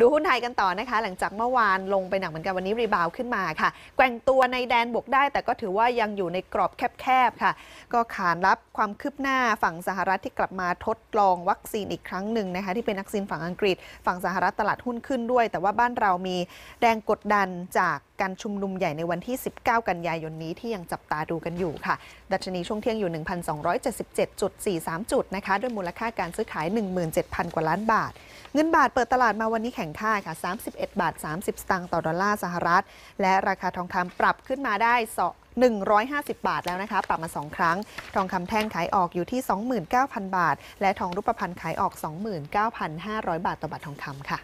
ดูหุ้นไทยกันต่อนะคะหลังจากเมื่อวานลงไปหนักเหมือนกันวันนี้รีบาวขึ้นมาค่ะ แกว่งตัวในแดนบวกได้ แต่ก็ถือว่ายังอยู่ในกรอบแคบๆค่ะ ก็ขานรับความคืบหน้าฝั่งสหรัฐที่กลับมาทดลองวัคซีนอีกครั้งหนึ่งนะคะที่เป็นวัคซีนฝั่งอังกฤษ ฝั่งสหรัฐตลาดหุ้นขึ้นด้วย แต่ว่าบ้านเรามีแรงกดดันจากการชุมนุมใหญ่ในวันที่ 19 กันยายนนี้ที่ยังจับตาดูกันอยู่ค่ะ ดัชนีช่วงเที่ยงอยู่ 1,277.43 จุดนะคะด้วยมูลค่าการซื้อขาย 17,000 กว่าล้านบาทเงินบาทเปิดตลาดมาวันนี้แข็งค่าค่ะ 31 บาท 30 สตางค์ต่อดอลลาร์ สหรัฐ และราคาทองคำปรับขึ้นมาได้150 บาทแล้วนะคะ ปรับมา 2 ครั้ง ทองคำแท่งขายออกอยู่ที่ 29,000 บาท และทองรูปพรรณขายออก 29,500 บาท ต่อบาททองคำค่ะ